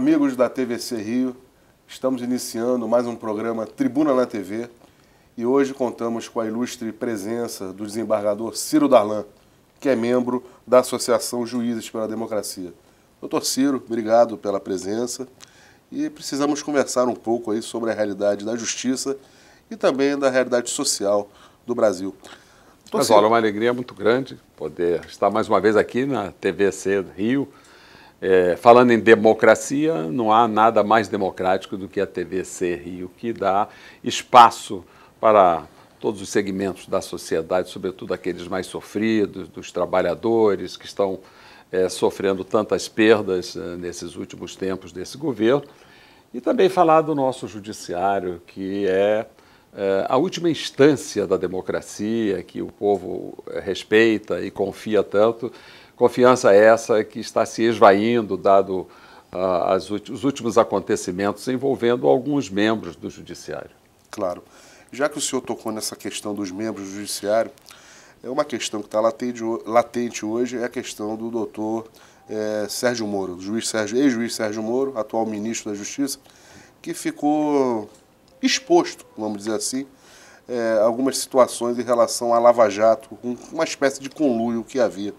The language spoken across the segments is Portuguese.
Amigos da TVC Rio, estamos iniciando mais um programa Tribuna na TV e hoje contamos com a ilustre presença do desembargador Ciro Darlan, que é membro da Associação Juízes pela Democracia. Doutor Ciro, obrigado pela presença e precisamos conversar um pouco aí sobre a realidade da justiça e também da realidade social do Brasil. Doutor Mas Ciro, olha, é uma alegria muito grande poder estar mais uma vez aqui na TVC Rio é, falando em democracia, não há nada mais democrático do que a TVC Rio, que dá espaço para todos os segmentos da sociedade, sobretudo aqueles mais sofridos, dos trabalhadores que estão é, sofrendo tantas perdas é, nesses últimos tempos desse governo, e também falar do nosso judiciário, que é, é a última instância da democracia, que o povo é, respeita e confia tanto Confiança é essa que está se esvaindo, dado ah, as, os últimos acontecimentos envolvendo alguns membros do Judiciário. Claro. Já que o senhor tocou nessa questão dos membros do Judiciário, é uma questão que está latente, latente, hoje é a questão do doutor é, Sérgio Moro, juiz Sérgio, ex-juiz Sérgio Moro, atual ministro da Justiça, que ficou exposto, vamos dizer assim, é, algumas situações em relação à Lava Jato, uma espécie de conluio que havia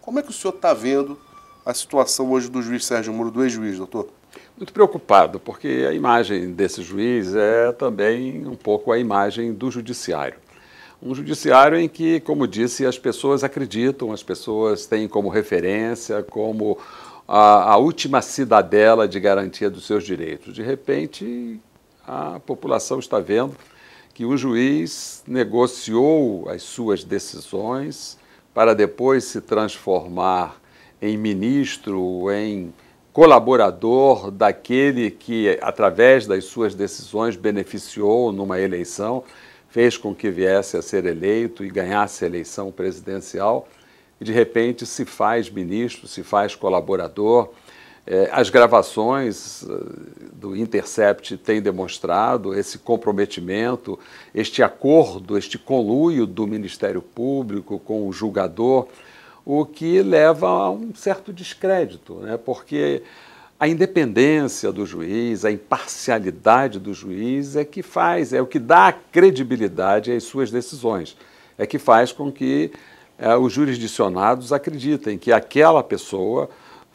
como é que o senhor está vendo a situação hoje do juiz Sérgio Moro, do ex-juiz, doutor? Muito preocupado, porque a imagem desse juiz é também um pouco a imagem do judiciário. Um judiciário em que, como disse, as pessoas acreditam, as pessoas têm como referência, como a, a última cidadela de garantia dos seus direitos. De repente, a população está vendo que o juiz negociou as suas decisões para depois se transformar em ministro, em colaborador daquele que, através das suas decisões, beneficiou numa eleição, fez com que viesse a ser eleito e ganhasse a eleição presidencial, e de repente se faz ministro, se faz colaborador é, as gravações eh, do Intercept têm demonstrado esse comprometimento, este acordo, este conluio do Ministério Público com o julgador, o que leva a um certo descrédito, né? porque a independência do juiz, a imparcialidade do juiz é que faz, é o que dá credibilidade às suas decisões, é que faz com que é, os jurisdicionados acreditem que aquela pessoa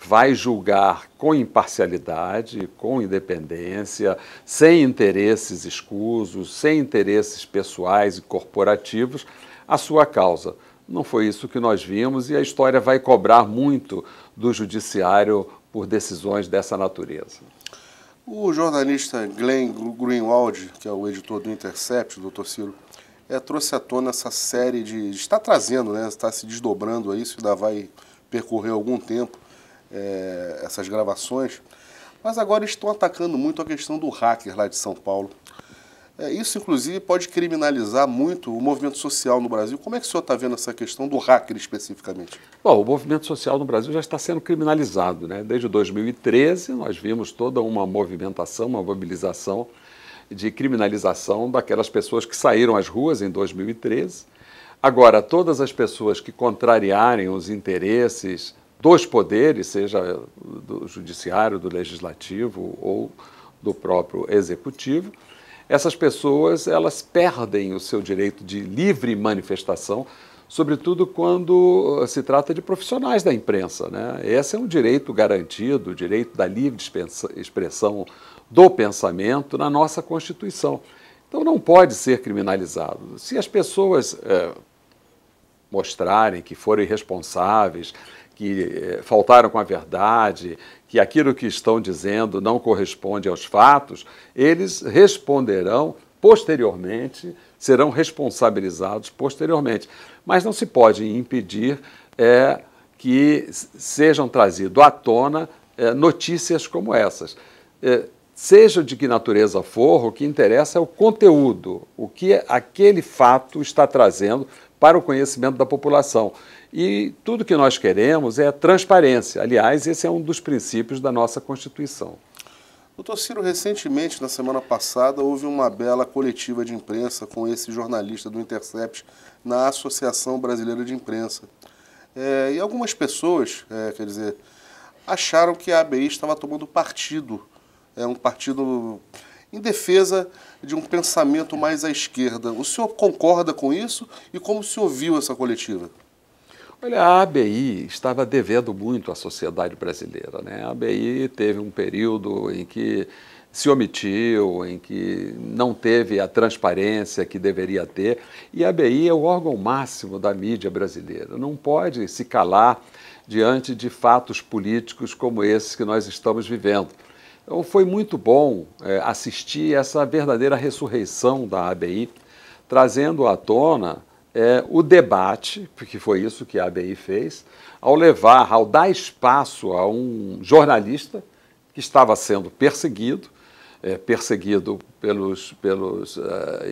vai julgar com imparcialidade, com independência, sem interesses escusos, sem interesses pessoais e corporativos, a sua causa. Não foi isso que nós vimos e a história vai cobrar muito do judiciário por decisões dessa natureza. O jornalista Glenn Greenwald, que é o editor do Intercept, doutor Ciro, é, trouxe à tona essa série de. está trazendo, né, está se desdobrando aí, isso ainda vai percorrer algum tempo, é, essas gravações, mas agora estão atacando muito a questão do hacker lá de São Paulo. É, isso, inclusive, pode criminalizar muito o movimento social no Brasil. Como é que o senhor está vendo essa questão do hacker especificamente? Bom, o movimento social no Brasil já está sendo criminalizado. Né? Desde 2013, nós vimos toda uma movimentação, uma mobilização de criminalização daquelas pessoas que saíram às ruas em 2013. Agora, todas as pessoas que contrariarem os interesses, dos poderes, seja do judiciário, do legislativo ou do próprio executivo, essas pessoas elas perdem o seu direito de livre manifestação, sobretudo quando eh, se trata de profissionais da imprensa. Né? Esse é um direito garantido, o direito da livre expressão do pensamento na nossa Constituição. Então não pode ser criminalizado. Se as pessoas é, mostrarem que foram irresponsáveis, que eh, faltaram com a verdade, que aquilo que estão dizendo não corresponde aos fatos, eles responderão posteriormente, serão responsabilizados posteriormente. Mas não se pode impedir é, que sejam trazidas à tona é, notícias como essas. É, Seja de que natureza for, o que interessa é o conteúdo, o que aquele fato está trazendo para o conhecimento da população. E tudo que nós queremos é transparência. Aliás, esse é um dos princípios da nossa Constituição. Doutor Ciro, recentemente, na semana passada, houve uma bela coletiva de imprensa com esse jornalista do Intercept na Associação Brasileira de Imprensa. É, e algumas pessoas, é, quer dizer, acharam que a ABI estava tomando partido é um partido em defesa de um pensamento mais à esquerda. O senhor concorda com isso e como o senhor viu essa coletiva? Olha, a ABI estava devendo muito à sociedade brasileira. Né? A ABI teve um período em que se omitiu, em que não teve a transparência que deveria ter. E a ABI é o órgão máximo da mídia brasileira. Não pode se calar diante de fatos políticos como esses que nós estamos vivendo. Então, foi muito bom é, assistir essa verdadeira ressurreição da ABI, trazendo à tona é, o debate, porque foi isso que a ABI fez, ao levar, ao dar espaço a um jornalista que estava sendo perseguido, é, perseguido pelos, pelos uh,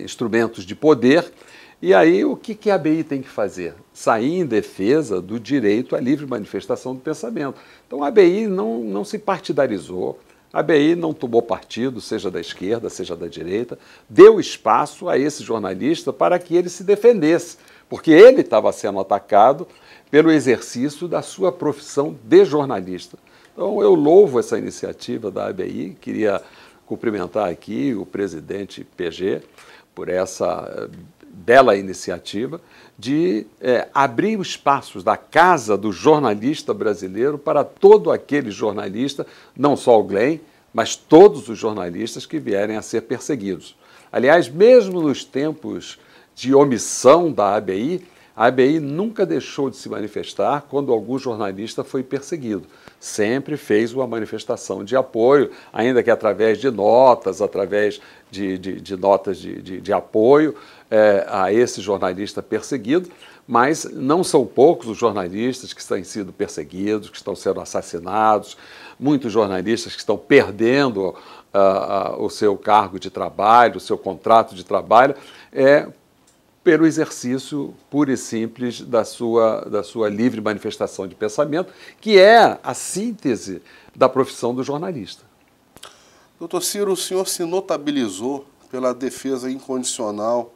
instrumentos de poder. E aí, o que, que a ABI tem que fazer? Sair em defesa do direito à livre manifestação do pensamento. Então, a ABI não, não se partidarizou, a BI não tomou partido, seja da esquerda, seja da direita, deu espaço a esse jornalista para que ele se defendesse, porque ele estava sendo atacado pelo exercício da sua profissão de jornalista. Então eu louvo essa iniciativa da ABI, queria cumprimentar aqui o presidente PG por essa eh, bela iniciativa de é, abrir os espaços da casa do jornalista brasileiro para todo aquele jornalista, não só o Glenn, mas todos os jornalistas que vierem a ser perseguidos. Aliás, mesmo nos tempos de omissão da ABI, a ABI nunca deixou de se manifestar quando algum jornalista foi perseguido. Sempre fez uma manifestação de apoio, ainda que através de notas, através de, de, de notas de, de, apoio, é, a esse jornalista perseguido, mas não são poucos os jornalistas que têm sido perseguidos, que estão sendo assassinados, muitos jornalistas que estão perdendo uh, uh, o seu cargo de trabalho, o seu contrato de trabalho, é pelo exercício puro e simples da sua, da sua livre manifestação de pensamento, que é a síntese da profissão do jornalista. Doutor Ciro, o senhor se notabilizou pela defesa incondicional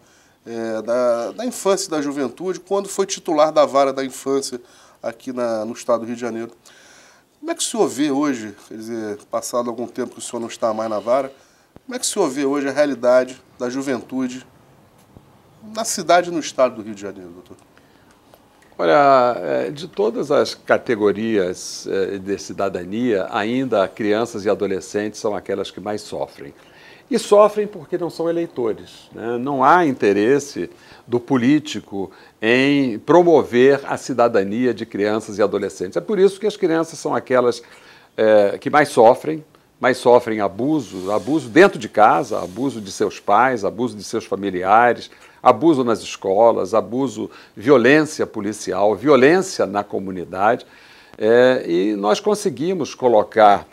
é, da, da infância e da juventude, quando foi titular da vara da infância aqui na, no estado do Rio de Janeiro. Como é que o senhor vê hoje, quer dizer, passado algum tempo que o senhor não está mais na vara, como é que o senhor vê hoje a realidade da juventude na cidade e no estado do Rio de Janeiro, doutor? Olha, é, de todas as categorias é, de cidadania, ainda crianças e adolescentes são aquelas que mais sofrem e sofrem porque não são eleitores. Né? Não há interesse do político em promover a cidadania de crianças e adolescentes. É por isso que as crianças são aquelas é, que mais sofrem, mais sofrem abuso, abuso dentro de casa, abuso de seus pais, abuso de seus familiares, abuso nas escolas, abuso, violência policial, violência na comunidade. É, e nós conseguimos colocar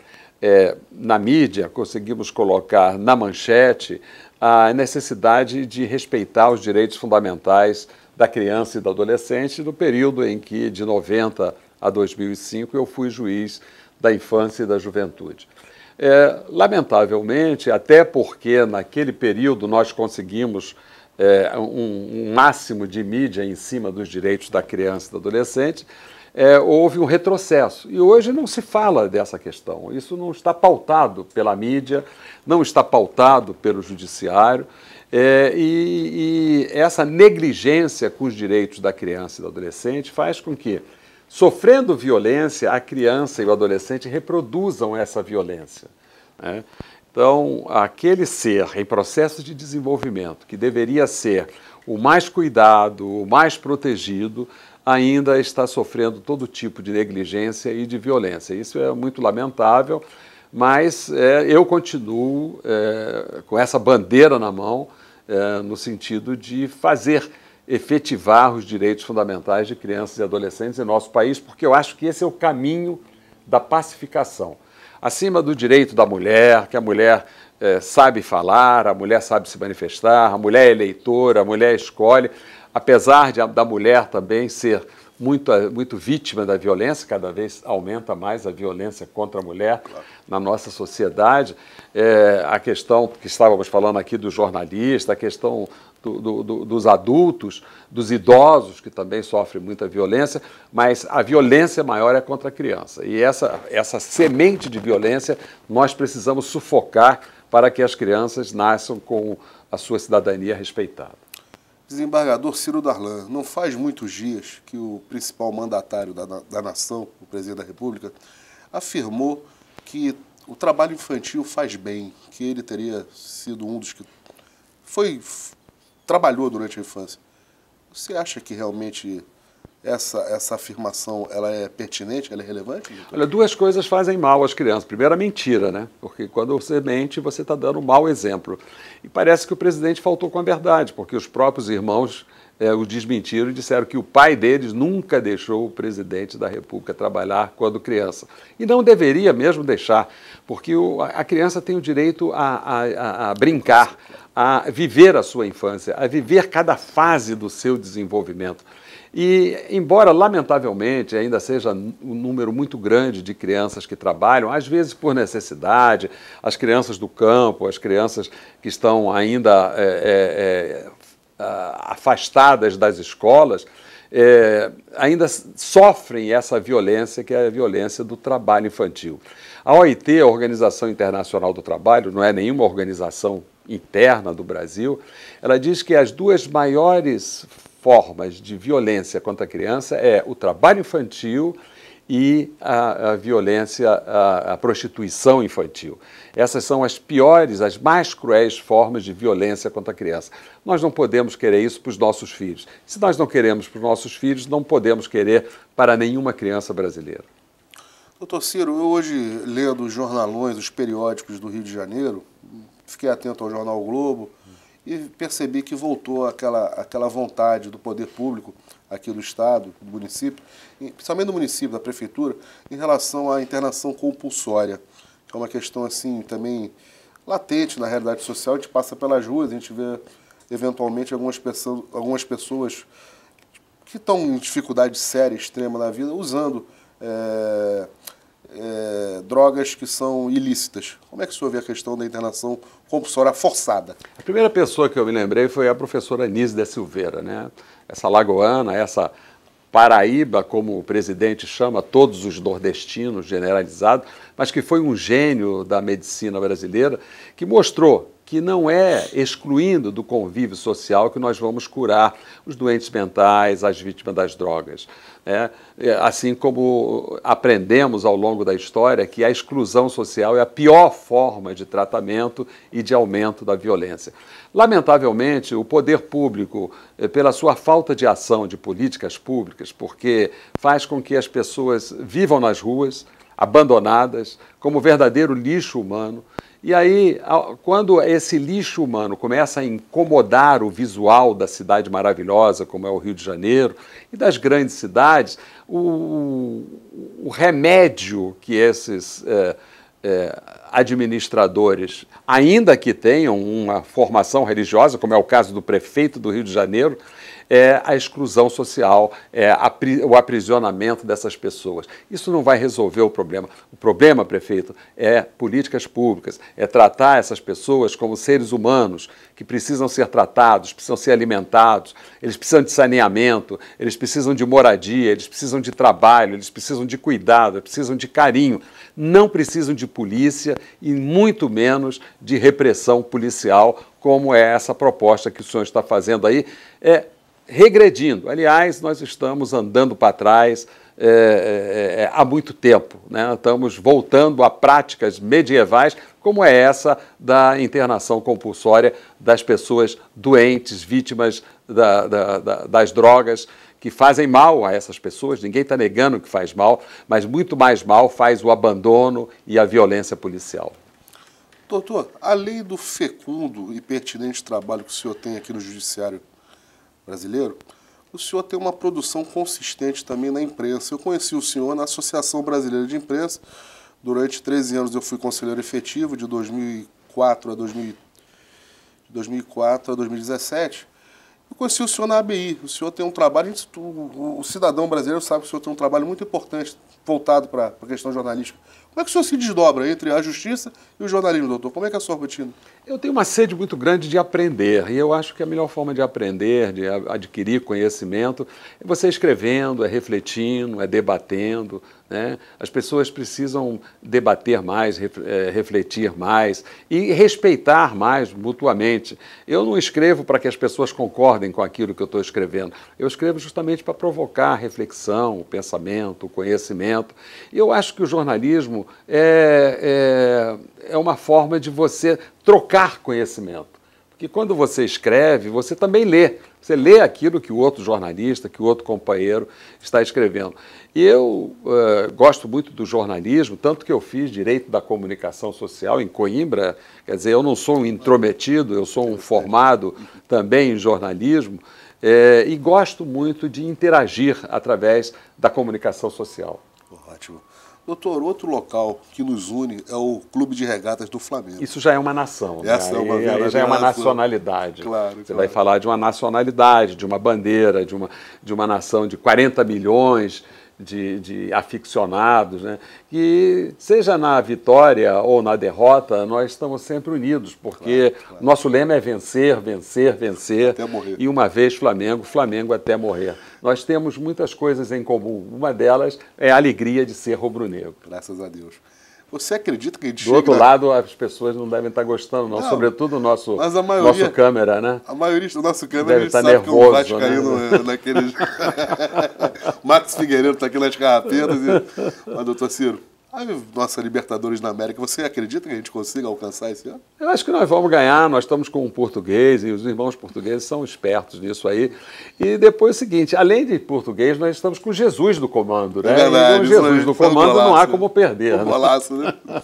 é, na mídia, conseguimos colocar na manchete a necessidade de respeitar os direitos fundamentais da criança e do adolescente no período em que, de 90 a 2005, eu fui juiz da infância e da juventude. É, lamentavelmente, até porque naquele período nós conseguimos é, um, um máximo de mídia em cima dos direitos da criança e do adolescente, é, houve um retrocesso. E hoje não se fala dessa questão. Isso não está pautado pela mídia, não está pautado pelo judiciário. É, e, e essa negligência com os direitos da criança e do adolescente faz com que, sofrendo violência, a criança e o adolescente reproduzam essa violência. Né? Então, aquele ser em processo de desenvolvimento, que deveria ser o mais cuidado, o mais protegido, ainda está sofrendo todo tipo de negligência e de violência. Isso é muito lamentável, mas é, eu continuo é, com essa bandeira na mão, é, no sentido de fazer efetivar os direitos fundamentais de crianças e adolescentes em nosso país, porque eu acho que esse é o caminho da pacificação. Acima do direito da mulher, que a mulher é, sabe falar, a mulher sabe se manifestar, a mulher é eleitora, a mulher escolhe apesar de, da mulher também ser muito, muito vítima da violência, cada vez aumenta mais a violência contra a mulher claro. na nossa sociedade. É, a questão que estávamos falando aqui do jornalista, a questão do, do, do, dos adultos, dos idosos, que também sofrem muita violência, mas a violência maior é contra a criança. E essa, essa semente de violência nós precisamos sufocar para que as crianças nasçam com a sua cidadania respeitada. Desembargador Ciro Darlan, não faz muitos dias que o principal mandatário da, da nação, o presidente da República, afirmou que o trabalho infantil faz bem, que ele teria sido um dos que foi trabalhou durante a infância. Você acha que realmente essa, essa afirmação ela é pertinente, ela é relevante? Doutor? Olha, duas coisas fazem mal às crianças. Primeiro, a mentira, né? Porque quando você mente, você está dando um mau exemplo. E parece que o presidente faltou com a verdade, porque os próprios irmãos é, o desmentiram e disseram que o pai deles nunca deixou o presidente da República trabalhar quando criança. E não deveria mesmo deixar, porque o, a criança tem o direito a, a, a, a brincar, a viver a sua infância, a viver cada fase do seu desenvolvimento. E, embora, lamentavelmente, ainda seja um número muito grande de crianças que trabalham, às vezes por necessidade, as crianças do campo, as crianças que estão ainda é, é, é afastadas das escolas, é, ainda sofrem essa violência, que é a violência do trabalho infantil. A OIT, a Organização Internacional do Trabalho, não é nenhuma organização interna do Brasil, ela diz que as duas maiores formas de violência contra a criança é o trabalho infantil e a, a violência, a, a, prostituição infantil. Essas são as piores, as mais cruéis formas de violência contra a criança. Nós não podemos querer isso para os nossos filhos. Se nós não queremos para os nossos filhos, não podemos querer para nenhuma criança brasileira. Doutor Ciro, eu hoje lendo os jornalões, os periódicos do Rio de Janeiro, fiquei atento ao Jornal Globo, e percebi que voltou aquela, aquela vontade do poder público aqui do Estado, do município, principalmente do município, da prefeitura, em relação à internação compulsória, que é uma questão assim também latente na realidade social, a gente passa pelas ruas, a gente vê eventualmente algumas pessoas, algumas pessoas que estão em dificuldade séria, extrema na vida, usando é, é, drogas que são ilícitas. Como é que o senhor vê a questão da internação compulsória forçada? A primeira pessoa que eu me lembrei foi a professora Nise da Silveira, né? Essa lagoana, essa Paraíba, como o presidente chama todos os nordestinos generalizado, mas que foi um gênio da medicina brasileira, que mostrou que não é excluindo do convívio social que nós vamos curar os doentes mentais, as vítimas das drogas. Né? É, assim como aprendemos ao longo da história que a exclusão social é a pior forma de tratamento e de aumento da violência. Lamentavelmente, o poder público, é, pela sua falta de ação de políticas públicas, porque faz com que as pessoas vivam nas ruas, abandonadas, como verdadeiro lixo humano, e aí, quando esse lixo humano começa a incomodar o visual da cidade maravilhosa, como é o Rio de Janeiro, e das grandes cidades, o, o remédio que esses é, é, administradores, ainda que tenham uma formação religiosa, como é o caso do prefeito do Rio de Janeiro, é a exclusão social, é o aprisionamento dessas pessoas. Isso não vai resolver o problema. O problema, prefeito, é políticas públicas, é tratar essas pessoas como seres humanos que precisam ser tratados, precisam ser alimentados, eles precisam de saneamento, eles precisam de moradia, eles precisam de trabalho, eles precisam de cuidado, precisam de carinho. Não precisam de polícia e muito menos de repressão policial, como é essa proposta que o senhor está fazendo aí. É, regredindo. Aliás, nós estamos andando para trás é, é, é, há muito tempo. Né? Estamos voltando a práticas medievais, como é essa da internação compulsória das pessoas doentes, vítimas da, da, da, das drogas que fazem mal a essas pessoas, ninguém está negando que faz mal, mas muito mais mal faz o abandono e a violência policial. Doutor, além do fecundo e pertinente trabalho que o senhor tem aqui no Judiciário brasileiro, o senhor tem uma produção consistente também na imprensa. Eu conheci o senhor na Associação Brasileira de Imprensa. Durante 13 anos eu fui conselheiro efetivo, de 2004 a 2000, 2004 a 2017. Eu conheci o senhor na ABI. O senhor tem um trabalho, o cidadão brasileiro sabe que o senhor tem um trabalho muito importante voltado para a questão jornalística. Como é que o senhor se desdobra entre a justiça e o jornalismo, doutor? Como é que é a sua rotina? Eu tenho uma sede muito grande de aprender, e eu acho que a melhor forma de aprender, de adquirir conhecimento, é você escrevendo, é refletindo, é debatendo. Né? As pessoas precisam debater mais, é, refletir mais e respeitar mais mutuamente. Eu não escrevo para que as pessoas concordem com aquilo que eu estou escrevendo. Eu escrevo justamente para provocar reflexão, pensamento, conhecimento. E eu acho que o jornalismo é, é, é uma forma de você trocar conhecimento. Porque quando você escreve, você também lê. Você lê aquilo que o outro jornalista, que o outro companheiro está escrevendo. E eu uh, gosto muito do jornalismo, tanto que eu fiz direito da comunicação social em Coimbra. Quer dizer, eu não sou um intrometido, eu sou um formado também em jornalismo. É, e gosto muito de interagir através da comunicação social. Ótimo. Doutor, outro local que nos une é o Clube de Regatas do Flamengo. Isso já é uma nação. Né? Essa é uma aí, já é uma nacionalidade. Claro, Você claro. vai falar de uma nacionalidade, de uma bandeira, de uma, de uma nação de 40 milhões de, de aficionados, né? que seja na vitória ou na derrota, nós estamos sempre unidos, porque claro, claro. nosso lema é vencer, vencer, vencer, até morrer. e uma vez Flamengo, Flamengo até morrer. Nós temos muitas coisas em comum, uma delas é a alegria de ser rubro-negro. Graças a Deus. Você acredita que a gente Do chega... outro lado, as pessoas não devem estar gostando, não. não sobretudo o nosso, mas a maioria, nosso câmera, né? A maioria do nosso câmera deve estar nervoso, que o Vascaíno né? naqueles... Max Figueiredo está aqui nas carrapeiras e... Mas, doutor Ciro, a nossa Libertadores na América, você acredita que a gente consiga alcançar esse ano? Eu acho que nós vamos ganhar, nós estamos com um português e os irmãos portugueses são espertos nisso aí. E depois é o seguinte, além de português, nós estamos com Jesus no comando, né? É verdade, e Jesus no comando não há né? como perder. Um né? golaço, né? né?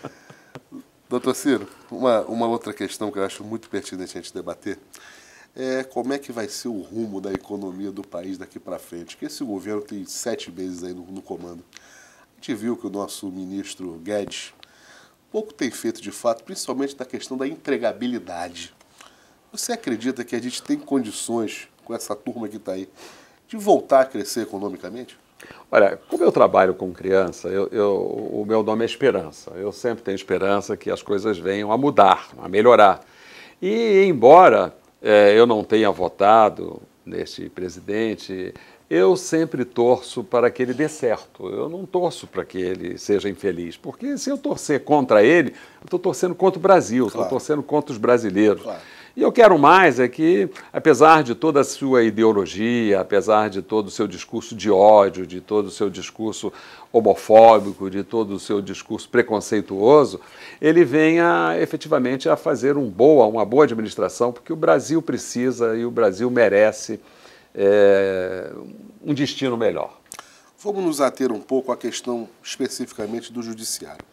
Doutor Ciro, uma, uma outra questão que eu acho muito pertinente a gente debater é como é que vai ser o rumo da economia do país daqui para frente, que esse governo tem sete meses aí no, no comando. A gente viu que o nosso ministro Guedes pouco tem feito de fato, principalmente na questão da entregabilidade. Você acredita que a gente tem condições, com essa turma que está aí, de voltar a crescer economicamente? Olha, como eu trabalho com criança, eu, eu, o meu nome é Esperança. Eu sempre tenho esperança que as coisas venham a mudar, a melhorar. E, embora é, eu não tenha votado neste presidente, eu sempre torço para que ele dê certo. Eu não torço para que ele seja infeliz, porque se eu torcer contra ele, eu estou torcendo contra o Brasil, estou claro. torcendo contra os brasileiros. Claro. E eu quero mais é que, apesar de toda a sua ideologia, apesar de todo o seu discurso de ódio, de todo o seu discurso homofóbico, de todo o seu discurso preconceituoso, ele venha efetivamente a fazer um boa, uma boa administração, porque o Brasil precisa e o Brasil merece é, um destino melhor. Vamos nos ater um pouco à questão especificamente do judiciário.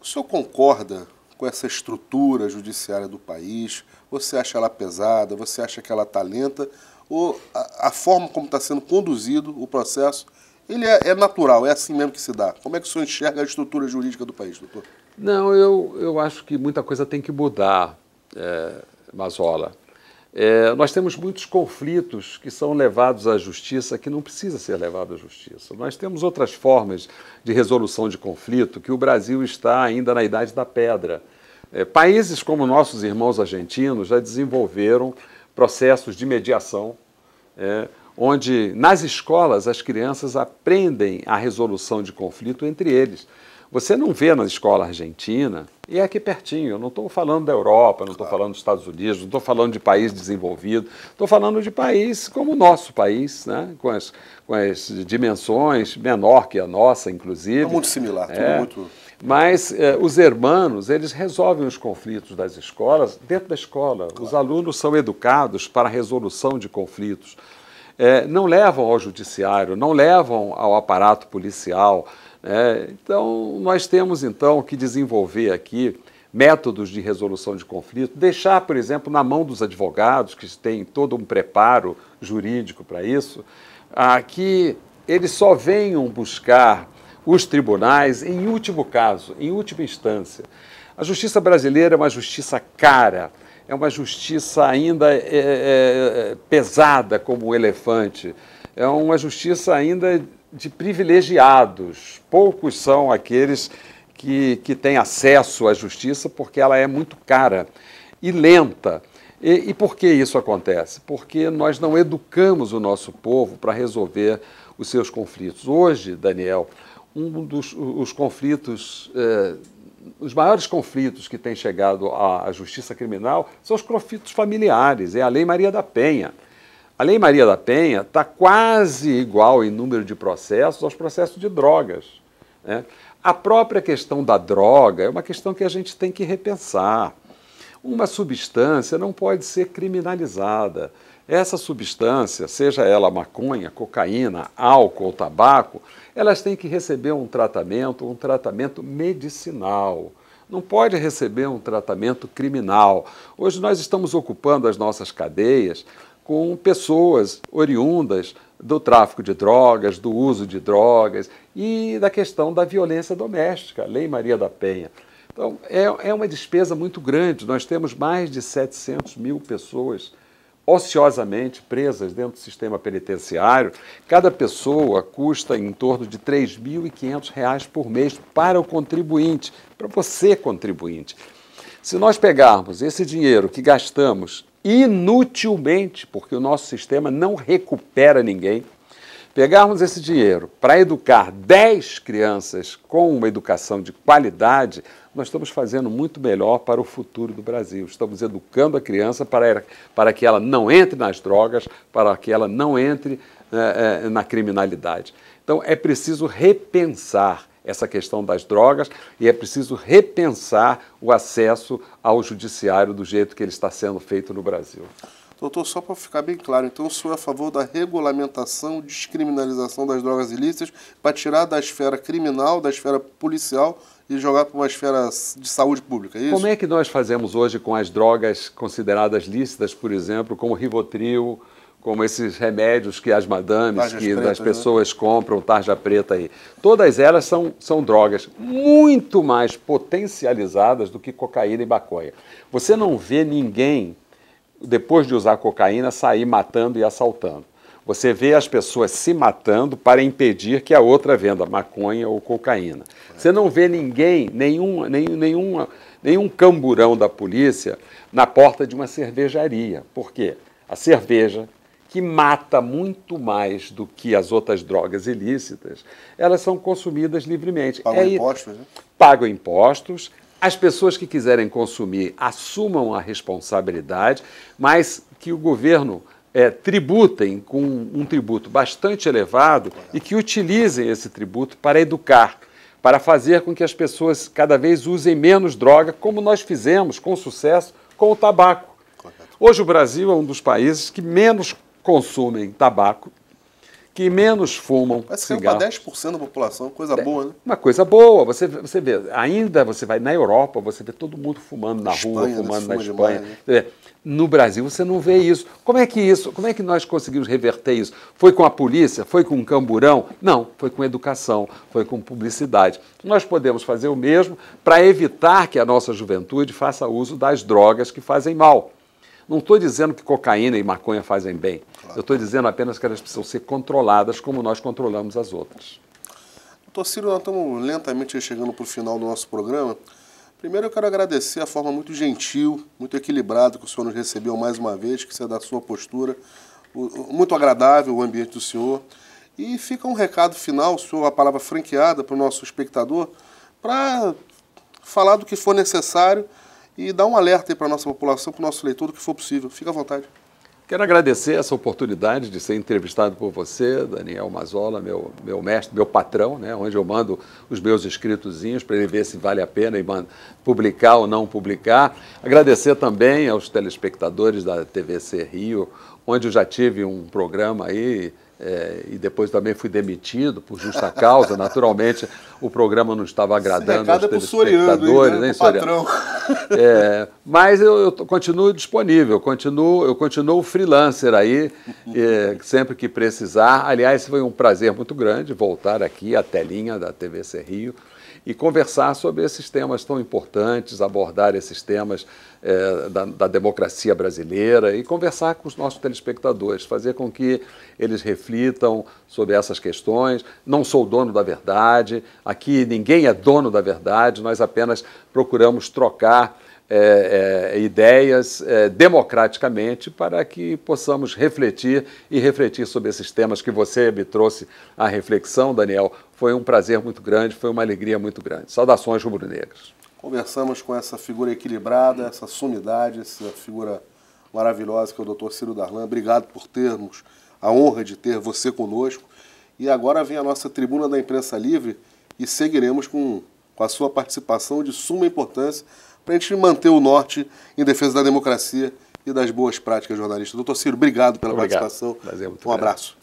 O senhor concorda com essa estrutura judiciária do país? Você acha ela pesada? Você acha que ela está lenta? Ou a, a forma como está sendo conduzido o processo, ele é, é, natural, é assim mesmo que se dá? Como é que o senhor enxerga a estrutura jurídica do país, doutor? Não, eu, eu acho que muita coisa tem que mudar, é, Mazola. É, nós temos muitos conflitos que são levados à justiça que não precisa ser levado à justiça. Nós temos outras formas de resolução de conflito que o Brasil está ainda na idade da pedra. É, países como nossos irmãos argentinos já desenvolveram processos de mediação, é, onde nas escolas as crianças aprendem a resolução de conflito entre eles. Você não vê na escola argentina e é aqui pertinho, eu não estou falando da Europa, não estou claro. falando dos Estados Unidos, não estou falando de país desenvolvido, estou falando de país como o nosso país, né? com, as, com as dimensões menor que a nossa, inclusive. É muito similar, é. muito... Mas eh, os hermanos, eles resolvem os conflitos das escolas dentro da escola. Claro. Os alunos são educados para a resolução de conflitos. Eh, não levam ao judiciário, não levam ao aparato policial, é, então, nós temos então que desenvolver aqui métodos de resolução de conflito, deixar, por exemplo, na mão dos advogados, que têm todo um preparo jurídico para isso, ah, que eles só venham buscar os tribunais em último caso, em última instância. A justiça brasileira é uma justiça cara, é uma justiça ainda é, é, é pesada como um elefante, é uma justiça ainda de privilegiados. Poucos são aqueles que, que têm acesso à justiça porque ela é muito cara e lenta. E, e por que isso acontece? Porque nós não educamos o nosso povo para resolver os seus conflitos. Hoje, Daniel, um dos os conflitos, eh, os maiores conflitos que têm chegado à, à justiça criminal são os conflitos familiares, é a Lei Maria da Penha. A Lei Maria da Penha está quase igual em número de processos aos processos de drogas. Né? A própria questão da droga é uma questão que a gente tem que repensar. Uma substância não pode ser criminalizada. Essa substância, seja ela maconha, cocaína, álcool ou tabaco, elas têm que receber um tratamento, um tratamento medicinal não pode receber um tratamento criminal. Hoje nós estamos ocupando as nossas cadeias com pessoas oriundas do tráfico de drogas, do uso de drogas e da questão da violência doméstica, Lei Maria da Penha. Então, é, é uma despesa muito grande. Nós temos mais de 700 mil pessoas ociosamente presas dentro do sistema penitenciário. Cada pessoa custa em torno de R$ 3.500 por mês para o contribuinte, para você, contribuinte. Se nós pegarmos esse dinheiro que gastamos inutilmente, porque o nosso sistema não recupera ninguém, pegarmos esse dinheiro para educar 10 crianças com uma educação de qualidade, nós estamos fazendo muito melhor para o futuro do Brasil. Estamos educando a criança para, para que ela não entre nas drogas, para que ela não entre eh, eh, na criminalidade. Então é preciso repensar essa questão das drogas e é preciso repensar o acesso ao judiciário do jeito que ele está sendo feito no Brasil. Doutor, só para ficar bem claro, então o senhor é a favor da regulamentação, descriminalização das drogas ilícitas para tirar da esfera criminal, da esfera policial e jogar para uma esfera de saúde pública, é isso? Como é que nós fazemos hoje com as drogas consideradas lícitas, por exemplo, como Rivotril, como esses remédios que as madames, tarjas que pretas, as né? pessoas né? compram, tarja preta aí. Todas elas são, são drogas muito mais potencializadas do que cocaína e baconha. Você não vê ninguém, depois de usar cocaína, sair matando e assaltando. Você vê as pessoas se matando para impedir que a outra venda maconha ou cocaína. Você não vê ninguém, nenhum, nenhum, nenhum nenhum camburão da polícia na porta de uma cervejaria. Por quê? A cerveja, que mata muito mais do que as outras drogas ilícitas, elas são consumidas livremente. Pagam é, impostos, né? Pagam impostos. As pessoas que quiserem consumir assumam a responsabilidade, mas que o governo é, tributem com um tributo bastante elevado e que utilizem esse tributo para educar, para fazer com que as pessoas cada vez usem menos droga, como nós fizemos com sucesso com o tabaco. Hoje o Brasil é um dos países que menos consomem tabaco, que menos fumam Mas cigarro. Mas para 10% da população, coisa é, boa, né? Uma coisa boa. Você, você vê, ainda você vai na Europa, você vê todo mundo fumando na Espanha, rua, né? fumando na Espanha. Demais, né? No Brasil você não vê isso. Como é que isso? Como é que nós conseguimos reverter isso? Foi com a polícia? Foi com o camburão? Não, foi com educação, foi com publicidade. Nós podemos fazer o mesmo para evitar que a nossa juventude faça uso das drogas que fazem mal. Não estou dizendo que cocaína e maconha fazem bem. Claro. Eu estou dizendo apenas que elas precisam ser controladas como nós controlamos as outras. Doutor Ciro, nós estamos lentamente chegando para o final do nosso programa. Primeiro eu quero agradecer a forma muito gentil, muito equilibrada que o senhor nos recebeu mais uma vez, que você é da sua postura. Muito agradável o ambiente do senhor. E fica um recado final, senhor, a palavra franqueada para o nosso espectador, para falar do que for necessário e dar um alerta para a nossa população, para o nosso leitor, do que for possível. Fique à vontade. Quero agradecer essa oportunidade de ser entrevistado por você, Daniel Mazola, meu, meu mestre, meu patrão, né, onde eu mando os meus escritozinhos para ele ver se vale a pena e publicar ou não publicar. Agradecer também aos telespectadores da TVC Rio, onde eu já tive um programa aí é, e depois também fui demitido por justa causa. Naturalmente, o programa não estava agradando os é telespectadores, né? nem né, patrão. É, mas eu, eu, continuo disponível, continuo, eu continuo freelancer aí, é, sempre que precisar. Aliás, foi um prazer muito grande voltar aqui à telinha da TVC Rio e conversar sobre esses temas tão importantes, abordar esses temas é, da, da, democracia brasileira e conversar com os nossos telespectadores, fazer com que eles reflitam sobre essas questões. Não sou dono da verdade, aqui ninguém é dono da verdade, nós apenas procuramos trocar é, é, ideias é, democraticamente para que possamos refletir e refletir sobre esses temas que você me trouxe à reflexão, Daniel. Foi um prazer muito grande, foi uma alegria muito grande. Saudações rubro-negras. Conversamos com essa figura equilibrada, essa sumidade, essa figura maravilhosa que é o Dr. Ciro Darlan. Obrigado por termos a honra de ter você conosco. E agora vem a nossa tribuna da imprensa livre e seguiremos com, com a sua participação de suma importância para a gente manter o norte em defesa da democracia e das boas práticas jornalistas. Doutor Ciro, obrigado pela obrigado. participação. Prazer, é um abraço.